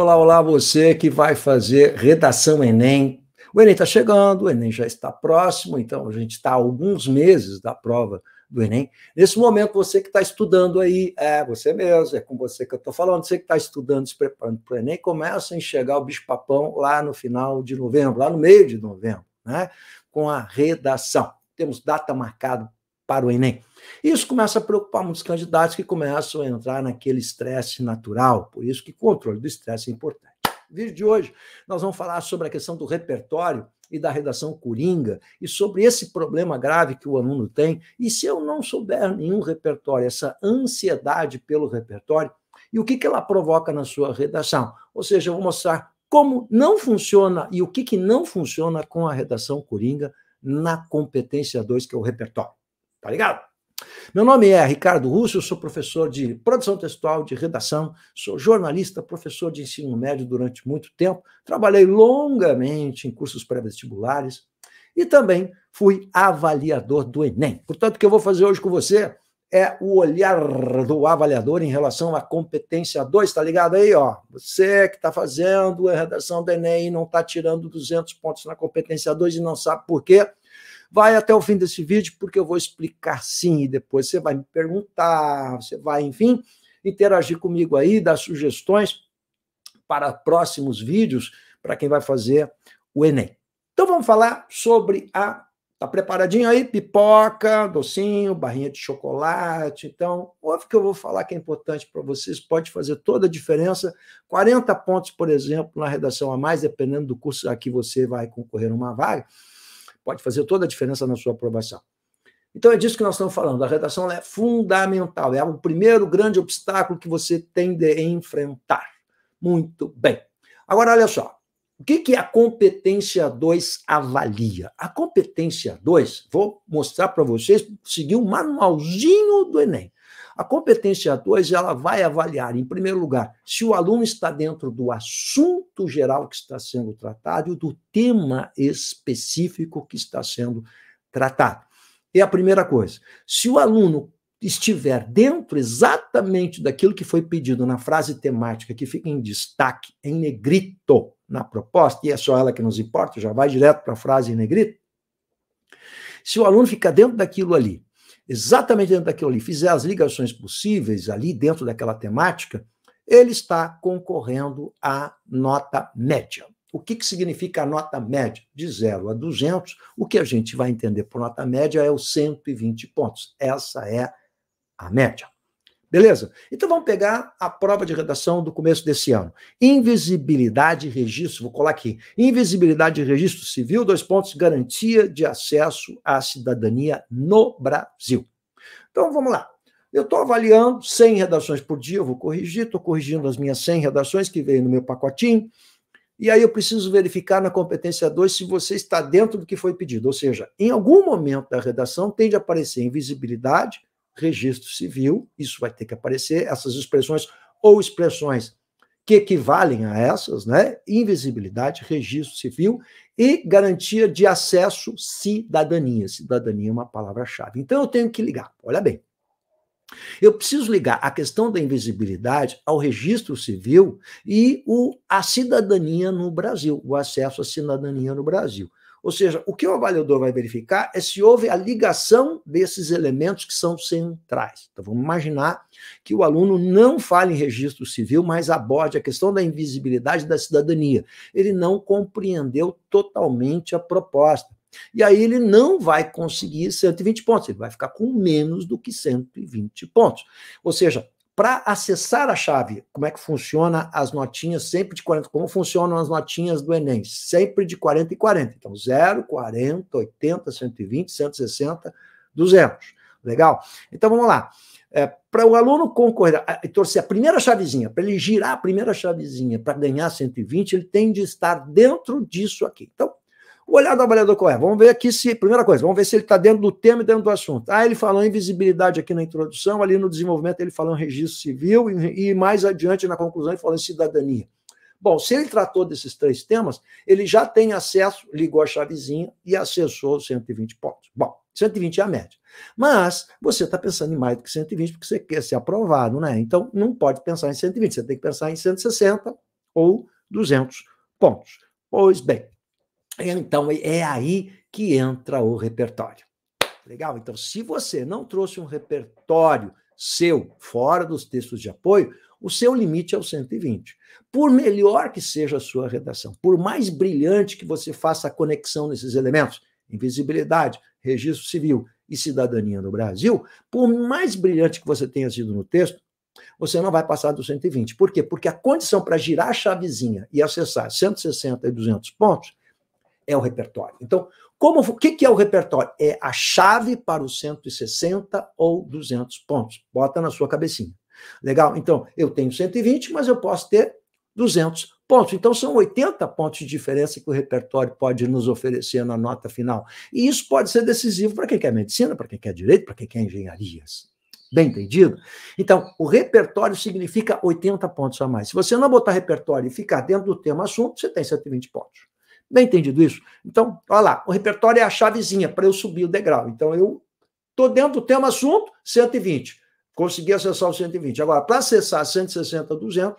Olá, olá, você que vai fazer redação Enem. O Enem está chegando, o Enem já está próximo, então a gente está alguns meses da prova do Enem. Nesse momento, você que está estudando aí, é você mesmo, é com você que eu estou falando, você que está estudando, se preparando para o Enem, começa a enxergar o bicho-papão lá no final de novembro, lá no meio de novembro, né? com a redação. Temos data marcada para o Enem. Isso começa a preocupar muitos candidatos que começam a entrar naquele estresse natural. Por isso que controle do estresse é importante. No vídeo de hoje, nós vamos falar sobre a questão do repertório e da redação coringa e sobre esse problema grave que o aluno tem. E se eu não souber nenhum repertório, essa ansiedade pelo repertório, e o que, que ela provoca na sua redação? Ou seja, eu vou mostrar como não funciona e o que, que não funciona com a redação coringa na competência 2, que é o repertório. Tá ligado? Meu nome é Ricardo Russo, sou professor de produção textual, de redação, sou jornalista, professor de ensino médio durante muito tempo, trabalhei longamente em cursos pré-vestibulares e também fui avaliador do Enem. Portanto, o que eu vou fazer hoje com você é o olhar do avaliador em relação à competência 2, tá ligado aí, ó? Você que está fazendo a redação do Enem e não está tirando 200 pontos na competência 2 e não sabe por quê, Vai até o fim desse vídeo, porque eu vou explicar sim, e depois você vai me perguntar, você vai, enfim, interagir comigo aí, dar sugestões para próximos vídeos para quem vai fazer o Enem. Então vamos falar sobre a. Tá preparadinho aí? Pipoca, docinho, barrinha de chocolate. Então, ouve que eu vou falar que é importante para vocês, pode fazer toda a diferença. 40 pontos, por exemplo, na redação a mais, dependendo do curso a que você vai concorrer numa vaga. Pode fazer toda a diferença na sua aprovação. Então é disso que nós estamos falando. A redação é fundamental, é o primeiro grande obstáculo que você tem de enfrentar. Muito bem. Agora, olha só. O que, que a competência 2 avalia? A competência 2, vou mostrar para vocês, seguir um manualzinho do Enem. A competência 2, ela vai avaliar, em primeiro lugar, se o aluno está dentro do assunto geral que está sendo tratado e do tema específico que está sendo tratado. É a primeira coisa. Se o aluno estiver dentro exatamente daquilo que foi pedido na frase temática, que fica em destaque, em negrito, na proposta, e é só ela que nos importa, já vai direto para a frase em negrito. Se o aluno ficar dentro daquilo ali exatamente dentro daquilo ali, fizer as ligações possíveis ali dentro daquela temática, ele está concorrendo à nota média. O que, que significa a nota média? De 0 a 200, o que a gente vai entender por nota média é os 120 pontos. Essa é a média. Beleza? Então vamos pegar a prova de redação do começo desse ano. Invisibilidade e registro, vou colar aqui. Invisibilidade e registro civil, dois pontos, garantia de acesso à cidadania no Brasil. Então vamos lá. Eu estou avaliando 100 redações por dia, eu vou corrigir, estou corrigindo as minhas 100 redações que veio no meu pacotinho. E aí eu preciso verificar na competência 2 se você está dentro do que foi pedido. Ou seja, em algum momento da redação tende a aparecer invisibilidade registro civil, isso vai ter que aparecer, essas expressões ou expressões que equivalem a essas, né? Invisibilidade, registro civil e garantia de acesso cidadania. Cidadania é uma palavra-chave. Então eu tenho que ligar. Olha bem. Eu preciso ligar a questão da invisibilidade ao registro civil e o, a cidadania no Brasil, o acesso à cidadania no Brasil. Ou seja, o que o avaliador vai verificar é se houve a ligação desses elementos que são centrais. Então, vamos imaginar que o aluno não fale em registro civil, mas aborde a questão da invisibilidade da cidadania. Ele não compreendeu totalmente a proposta. E aí ele não vai conseguir 120 pontos, ele vai ficar com menos do que 120 pontos. Ou seja, para acessar a chave, como é que funciona as notinhas sempre de 40, como funcionam as notinhas do Enem, sempre de 40 e 40. Então, 0, 40, 80, 120, 160, 200. Legal? Então, vamos lá. É, para o aluno concorrer e torcer a primeira chavezinha, para ele girar a primeira chavezinha para ganhar 120, ele tem de estar dentro disso aqui. Então, o olhar do avaliador qual é? Vamos ver aqui se, primeira coisa, vamos ver se ele está dentro do tema e dentro do assunto. Ah, ele falou em visibilidade aqui na introdução, ali no desenvolvimento ele falou em registro civil e, e mais adiante na conclusão ele falou em cidadania. Bom, se ele tratou desses três temas, ele já tem acesso, ligou a chavezinha e acessou 120 pontos. Bom, 120 é a média. Mas você está pensando em mais do que 120 porque você quer ser aprovado, né? Então não pode pensar em 120, você tem que pensar em 160 ou 200 pontos. Pois bem, é, então, é, é aí que entra o repertório. Legal? Então, se você não trouxe um repertório seu fora dos textos de apoio, o seu limite é o 120. Por melhor que seja a sua redação, por mais brilhante que você faça a conexão nesses elementos, invisibilidade, registro civil e cidadania no Brasil, por mais brilhante que você tenha sido no texto, você não vai passar do 120. Por quê? Porque a condição para girar a chavezinha e acessar 160 e 200 pontos é o repertório. Então, como, o que, que é o repertório? É a chave para os 160 ou 200 pontos. Bota na sua cabecinha. Legal? Então, eu tenho 120, mas eu posso ter 200 pontos. Então, são 80 pontos de diferença que o repertório pode nos oferecer na nota final. E isso pode ser decisivo para quem quer medicina, para quem quer direito, para quem quer engenharias. Bem entendido? Então, o repertório significa 80 pontos a mais. Se você não botar repertório e ficar dentro do tema assunto, você tem 120 pontos. Bem entendido isso? Então, olha lá, o repertório é a chavezinha para eu subir o degrau. Então, eu estou dentro do tema assunto, 120. Consegui acessar o 120. Agora, para acessar 160, 200,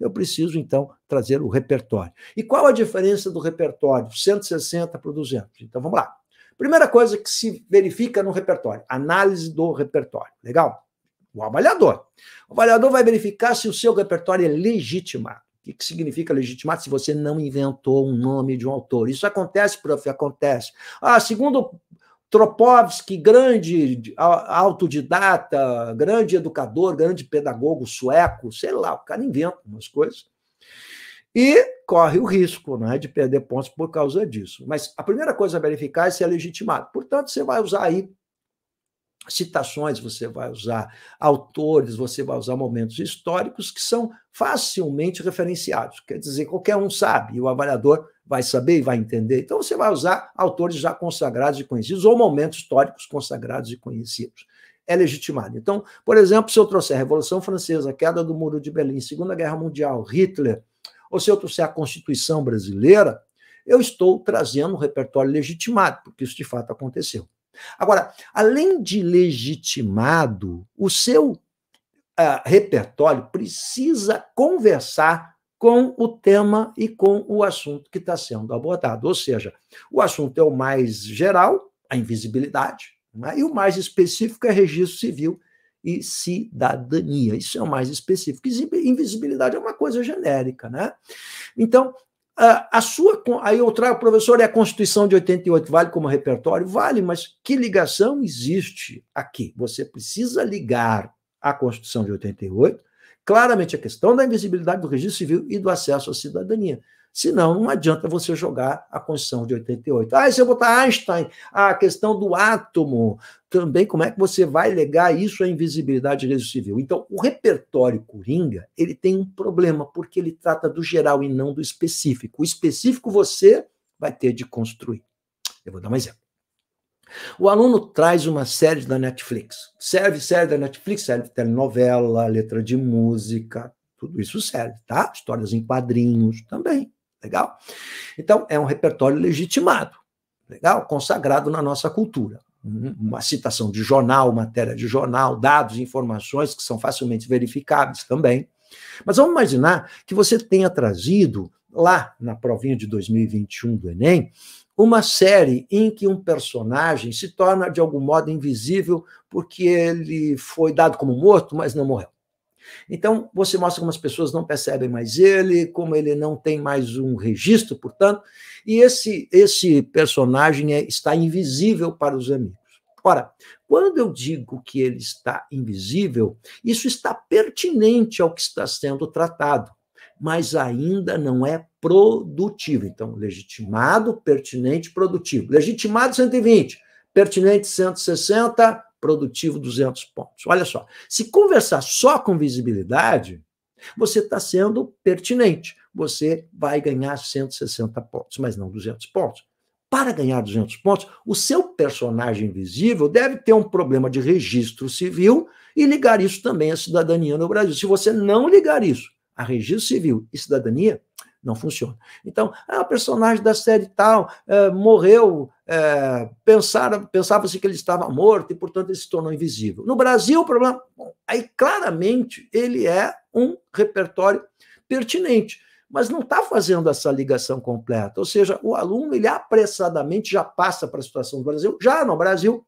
eu preciso, então, trazer o repertório. E qual a diferença do repertório 160 para 200? Então, vamos lá. Primeira coisa que se verifica no repertório, análise do repertório. Legal? O avaliador. O avaliador vai verificar se o seu repertório é legitimado. O que significa legitimado se você não inventou um nome de um autor? Isso acontece, prof, acontece. Ah, segundo Tropovski, grande autodidata, grande educador, grande pedagogo sueco, sei lá, o cara inventa umas coisas. E corre o risco né, de perder pontos por causa disso. Mas a primeira coisa a verificar é se é legitimado. Portanto, você vai usar aí citações você vai usar, autores, você vai usar momentos históricos que são facilmente referenciados. Quer dizer, qualquer um sabe, e o avaliador vai saber e vai entender. Então, você vai usar autores já consagrados e conhecidos, ou momentos históricos consagrados e conhecidos. É legitimado. Então, por exemplo, se eu trouxer a Revolução Francesa, a queda do Muro de Berlim, Segunda Guerra Mundial, Hitler, ou se eu trouxer a Constituição Brasileira, eu estou trazendo um repertório legitimado, porque isso de fato aconteceu. Agora, além de legitimado, o seu uh, repertório precisa conversar com o tema e com o assunto que está sendo abordado. Ou seja, o assunto é o mais geral, a invisibilidade, né? e o mais específico é registro civil e cidadania. Isso é o mais específico. Invisibilidade é uma coisa genérica, né? Então, ah, a, sua. Aí eu trago, professor, é a Constituição de 88 vale como repertório? Vale, mas que ligação existe aqui? Você precisa ligar a Constituição de 88, claramente a questão da invisibilidade do registro civil e do acesso à cidadania. Senão, não adianta você jogar a Constituição de 88. Ah, se eu botar Einstein, ah, a questão do átomo, também como é que você vai legar isso à invisibilidade de direito civil? Então, o repertório Coringa, ele tem um problema, porque ele trata do geral e não do específico. O específico você vai ter de construir. Eu vou dar um exemplo. O aluno traz uma série da Netflix. Serve série da Netflix, serve telenovela, letra de música, tudo isso serve, tá? Histórias em quadrinhos também. Legal? Então, é um repertório legitimado, legal? Consagrado na nossa cultura. Hum, uma citação de jornal, matéria de jornal, dados, informações que são facilmente verificáveis também. Mas vamos imaginar que você tenha trazido lá na provinha de 2021 do Enem uma série em que um personagem se torna de algum modo invisível porque ele foi dado como morto, mas não morreu. Então, você mostra como as pessoas não percebem mais ele, como ele não tem mais um registro, portanto, e esse, esse personagem é, está invisível para os amigos. Ora, quando eu digo que ele está invisível, isso está pertinente ao que está sendo tratado, mas ainda não é produtivo. Então, legitimado, pertinente, produtivo. Legitimado, 120. Pertinente, 160 produtivo 200 pontos. Olha só, se conversar só com visibilidade, você está sendo pertinente. Você vai ganhar 160 pontos, mas não 200 pontos. Para ganhar 200 pontos, o seu personagem visível deve ter um problema de registro civil e ligar isso também à cidadania no Brasil. Se você não ligar isso a registro civil e cidadania, não funciona. Então, ah, o personagem da série tal é, morreu é, pensava-se que ele estava morto e, portanto, ele se tornou invisível. No Brasil, o problema. Bom, aí, claramente, ele é um repertório pertinente, mas não está fazendo essa ligação completa. Ou seja, o aluno, ele apressadamente já passa para a situação do Brasil, já no Brasil,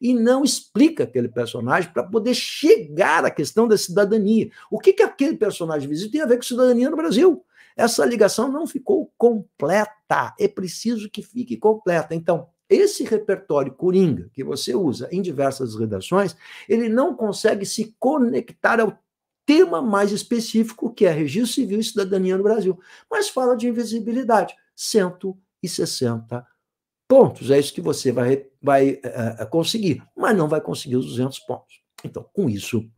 e não explica aquele personagem para poder chegar à questão da cidadania. O que, que aquele personagem visita tem a ver com cidadania no Brasil? Essa ligação não ficou completa, é preciso que fique completa. Então, esse repertório coringa que você usa em diversas redações, ele não consegue se conectar ao tema mais específico que é registro civil e cidadania no Brasil, mas fala de invisibilidade, 160 pontos. É isso que você vai, vai eh, eh, conseguir, mas não vai conseguir os 200 pontos. Então, com isso,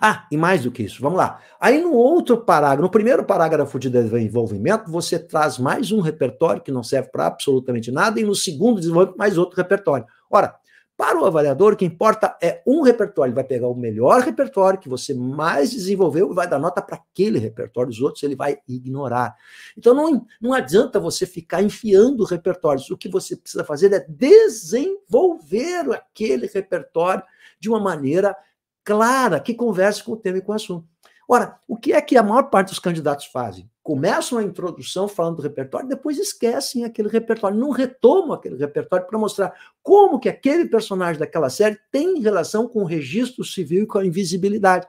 ah, e mais do que isso, vamos lá. Aí no outro parágrafo, no primeiro parágrafo de desenvolvimento, você traz mais um repertório que não serve para absolutamente nada, e no segundo desenvolvimento, mais outro repertório. Ora, para o avaliador, o que importa é um repertório. Ele vai pegar o melhor repertório que você mais desenvolveu e vai dar nota para aquele repertório. Os outros ele vai ignorar. Então não, não adianta você ficar enfiando repertórios. O que você precisa fazer é desenvolver aquele repertório de uma maneira clara, que converse com o tema e com o assunto. Ora, o que é que a maior parte dos candidatos fazem? Começam a introdução falando do repertório, depois esquecem aquele repertório, não retomam aquele repertório para mostrar como que aquele personagem daquela série tem relação com o registro civil e com a invisibilidade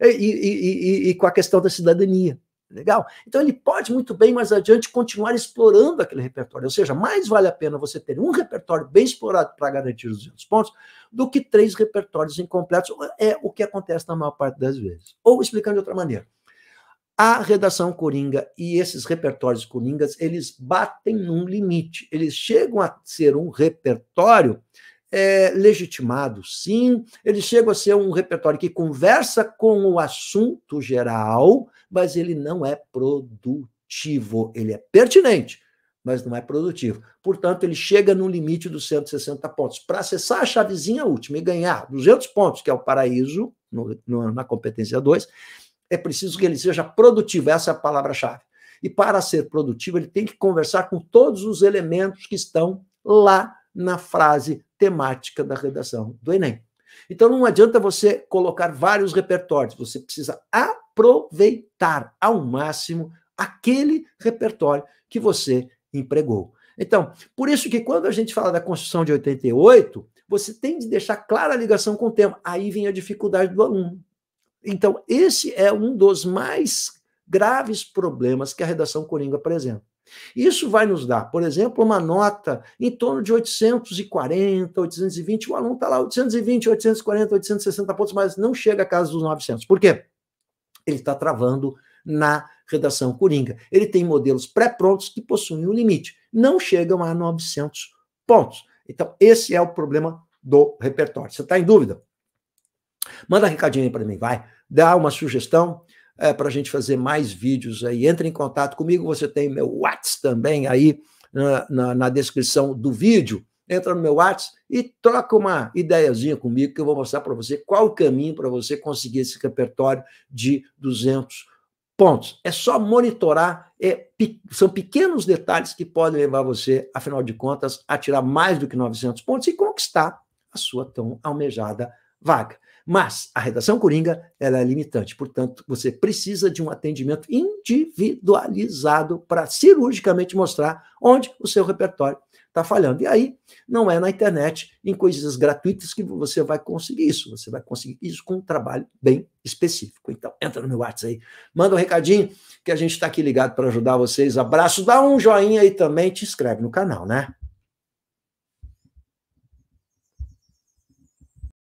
e, e, e, e com a questão da cidadania. Legal? Então ele pode muito bem mais adiante continuar explorando aquele repertório. Ou seja, mais vale a pena você ter um repertório bem explorado para garantir os 200 pontos do que três repertórios incompletos. É o que acontece na maior parte das vezes. Ou explicando de outra maneira, a redação coringa e esses repertórios coringas, eles batem num limite. Eles chegam a ser um repertório é, legitimado, sim, ele chega a ser um repertório que conversa com o assunto geral, mas ele não é produtivo, ele é pertinente, mas não é produtivo. Portanto, ele chega no limite dos 160 pontos. Para acessar a chavezinha última e ganhar 200 pontos, que é o paraíso, no, no, na competência 2, é preciso que ele seja produtivo, essa é a palavra-chave. E para ser produtivo, ele tem que conversar com todos os elementos que estão lá na frase temática da redação do Enem. Então não adianta você colocar vários repertórios, você precisa aproveitar ao máximo aquele repertório que você empregou. Então, por isso que quando a gente fala da construção de 88, você tem de deixar clara a ligação com o tema. Aí vem a dificuldade do aluno. Então, esse é um dos mais graves problemas que a redação Coringa apresenta. Isso vai nos dar, por exemplo, uma nota em torno de 840, 820. O aluno está lá, 820, 840, 860 pontos, mas não chega à casa dos 900. Por quê? Ele está travando na redação coringa. Ele tem modelos pré-prontos que possuem um limite, não chegam a 900 pontos. Então, esse é o problema do repertório. Você está em dúvida? Manda um recadinho aí para mim, vai. Dá uma sugestão, é, para a gente fazer mais vídeos aí. Entre em contato comigo, você tem meu WhatsApp também aí na, na, na, descrição do vídeo. Entra no meu WhatsApp e troca uma ideiazinha comigo que eu vou mostrar para você qual o caminho para você conseguir esse repertório de 200 pontos. É só monitorar, é, são pequenos detalhes que podem levar você, afinal de contas, a tirar mais do que 900 pontos e conquistar a sua tão almejada vaga. Mas a redação coringa ela é limitante, portanto, você precisa de um atendimento individualizado para cirurgicamente mostrar onde o seu repertório está falhando. E aí, não é na internet, em coisas gratuitas, que você vai conseguir isso. Você vai conseguir isso com um trabalho bem específico. Então, entra no meu WhatsApp aí, manda um recadinho, que a gente está aqui ligado para ajudar vocês. Abraço, dá um joinha aí também te inscreve no canal, né?